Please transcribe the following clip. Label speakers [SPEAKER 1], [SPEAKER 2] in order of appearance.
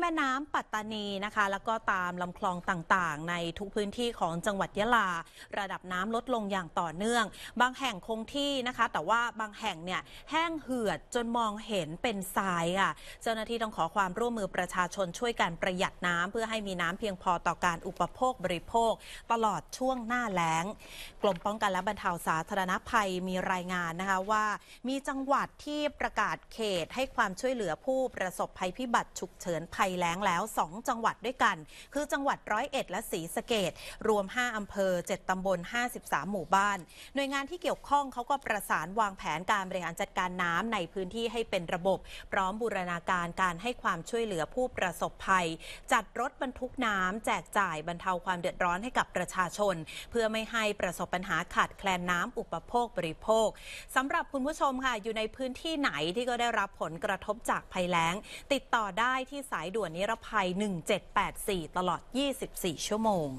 [SPEAKER 1] แม่น้ำปัตตานีนะคะแล้วก็ตามลำคลองต่างๆ ในทุกพื้นที่ของจังหวัดยะลาระดับน้ำลดลงอย่างต่อเนื่อง บางแห่งคงที่นะคะ แต่ว่าบางแห่งเนี่ยแห้งเหือดจนมองเห็นเป็นทรายค่ะเจ้าหน้าที่ต้องขอความร่วมมือประชาชนช่วยกันประหยัดน้ำเพื่อให้มีน้ำเพียงพอต่อการอุปโภคบริโภค ตลอดช่วงหน้าแล้งกรมป้องกันและบรรเทาสาธารณภัยมีรายงานนะคะว่า มีจังหวัดที่ประกาศเขตให้ความช่วยเหลือผู้ประสบภัยพิบัติฉุกเฉินภัยแล้งแล้ว 2 จังหวัดด้วยกัน คือจังหวัดร้อยเอ็ดและศรีสะเกดรวม 5 อำเภอ 7ตำบล 53 หมู่บ้าน หน่วยงานที่เกี่ยวข้องเขาก็ประสานวางแผนการบริหารจัดการน้ำในพื้นที่ให้เป็นระบบ พร้อมบูรณาการการให้ความช่วยเหลือผู้ประสบภัย จัดรถบรรทุกน้ำแจกจ่ายบรรเทาความเดือดร้อนให้กับประชาชน เพื่อไม่ให้ประสบปัญหาขาดแคลนน้ำอุปโภคบริโภคสำหรับคุณผู้ชมค่ะอยู่ในพื้นที่ไหนที่ก็ได้รับผลกระทบจากภัยแล้ง ติดต่อได้ที่สายด่วน่วนนิรภัย 1784 ตลอด 24 ชั่วโมง